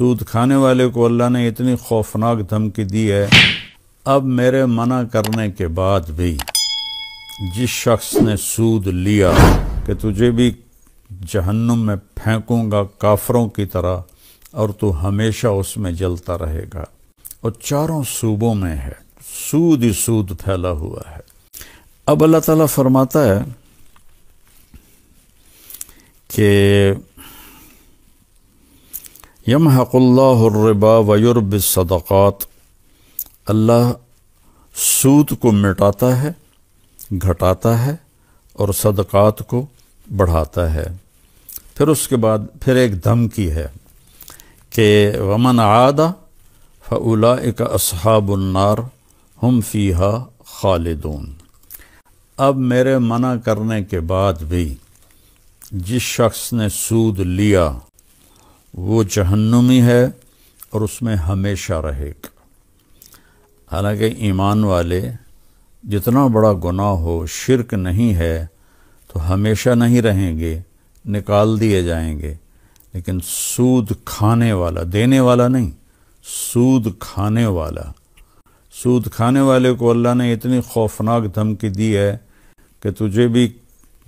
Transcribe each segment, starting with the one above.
सूद खाने वाले को अल्लाह ने इतनी खौफनाक धमकी दी है अब मेरे मना करने के बाद भी जिस शख्स ने सूद लिया कि तुझे भी जहन्नुम में फेंकूंगा काफरों की तरह और तू हमेशा उसमें जलता रहेगा और चारों सूबों में है सूद ही सूद फैला हुआ है अब अल्लाह ताला फरमाता है कि यमहक़ुल्लाबा वयुर्बसदात अल्लाह सूद को मिटाता है घटाता है और सदक़ात को बढ़ाता है फिर उसके बाद फिर एक धमकी है कि वमन आदा फ़ला एक असहाबुलनार हम फ़ीहा खालिदून अब मेरे मना करने के बाद भी जिस शख्स ने सूद लिया वो जहन्नुमी है और उसमें हमेशा रहेगा हालांकि ईमान वाले जितना बड़ा गुनाह हो शिरक नहीं है तो हमेशा नहीं रहेंगे निकाल दिए जाएंगे लेकिन सूद खाने वाला देने वाला नहीं सूद खाने वाला सूद खाने वाले को अल्लाह ने इतनी खौफनाक धमकी दी है कि तुझे भी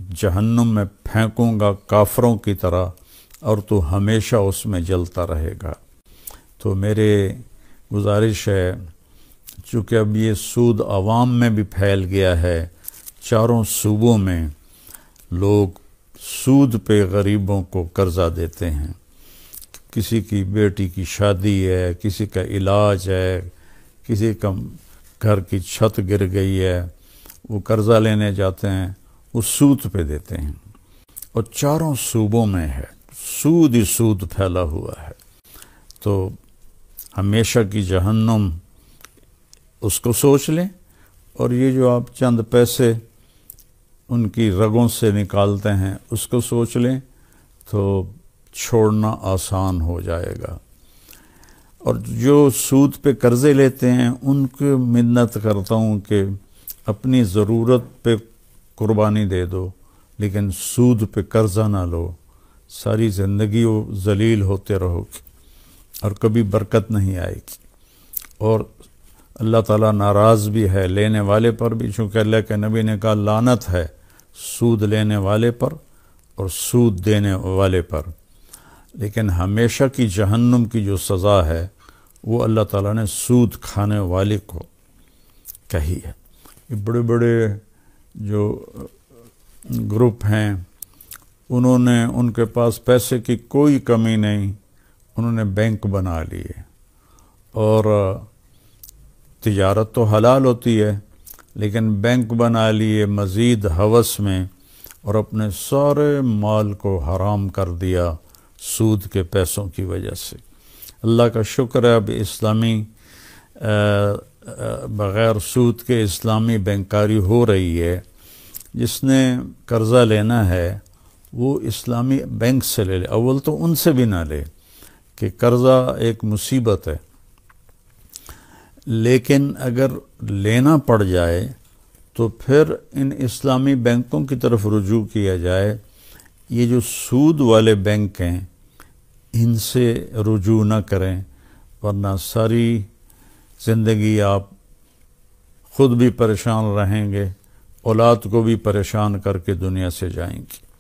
जहन्नुम में फेंकूंगा काफरों की तरह और तू हमेशा उसमें जलता रहेगा तो मेरे गुजारिश है चूँकि अब ये सूद आवाम में भी फैल गया है चारों सूबों में लोग सूद पे गरीबों को कर्ज़ा देते हैं किसी की बेटी की शादी है किसी का इलाज है किसी का घर की छत गिर गई है वो कर्ज़ा लेने जाते हैं वो सूद पे देते हैं और चारों सूबों में है सूद ही सूद फैला हुआ है तो हमेशा की जहन्नुम उसको सोच लें और ये जो आप चंद पैसे उनकी रगों से निकालते हैं उसको सोच लें तो छोड़ना आसान हो जाएगा और जो सूद पे कर्ज़े लेते हैं उनको मिन्नत करता हूँ कि अपनी ज़रूरत पे कुर्बानी दे दो लेकिन सूद पे कर्ज़ा ना लो सारी ज़िंदगी वो जलील होते रहोगे और कभी बरकत नहीं आएगी और अल्लाह ताला नाराज़ भी है लेने वाले पर भी चूँकि अल्लाह के नबी ने कहा लानत है सूद लेने वाले पर और सूद देने वाले पर लेकिन हमेशा की जहन्नुम की जो सज़ा है वो अल्लाह ताला ने सूद खाने वाले को कही है ये बड़े बड़े जो ग्रुप हैं उन्होंने उनके पास पैसे की कोई कमी नहीं उन्होंने बैंक बना लिए और तिजारत तो हलाल होती है लेकिन बैंक बना लिए मज़ीद हवस में और अपने सारे माल को हराम कर दिया सूद के पैसों की वजह से अल्लाह का शुक्र है अब इस्लामी बग़ैर सूद के इस्लामी बैंकारी हो रही है जिसने कर्ज़ा लेना है वो इस्लामी बैंक से ले ले अव्वल तो उनसे भी ना ले कि कर्ज़ा एक मुसीबत है लेकिन अगर लेना पड़ जाए तो फिर इन इस्लामी बैंकों की तरफ रुजू किया जाए ये जो सूद वाले बैंक हैं इनसे रुजू ना करें वरना सारी ज़िंदगी आप ख़ुद भी परेशान रहेंगे औलाद को भी परेशान करके दुनिया से जाएंगी